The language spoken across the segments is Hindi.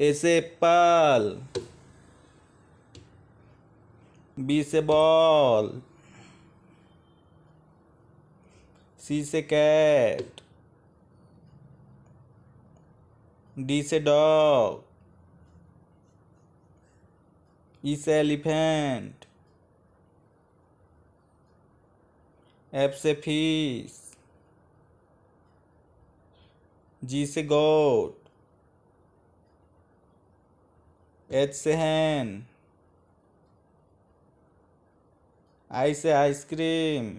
से पाल बी से बॉल सी से कैट डी से डॉग ई से एलिफेंट एफ से फीस जी से गोट एच से हैन आई से आइसक्रीम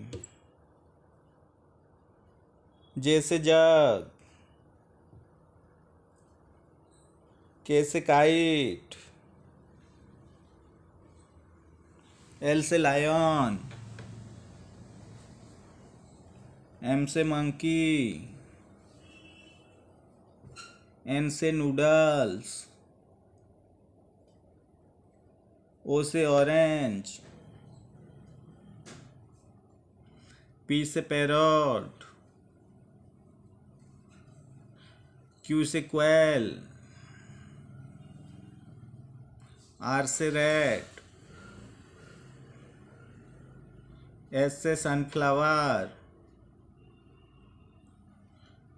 जे से जग के से काइट एल से लायन एम से मंकी एन से नूडल्स ओ से ऑरेंज पी से पैरट क्यू से क्वेल आर से रेड एस से सनफ्लावर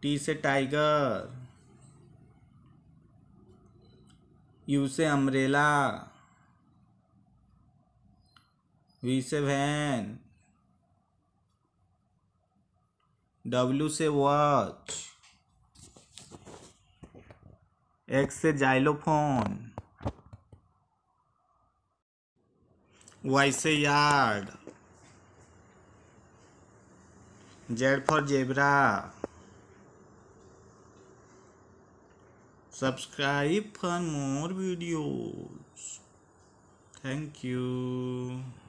टी से टाइगर यू से अम्ब्रेला वी से वैन डब्ल्यू से वॉच एक्स से जाइलोफोन वाई से yard Z for zebra subscribe for more videos thank you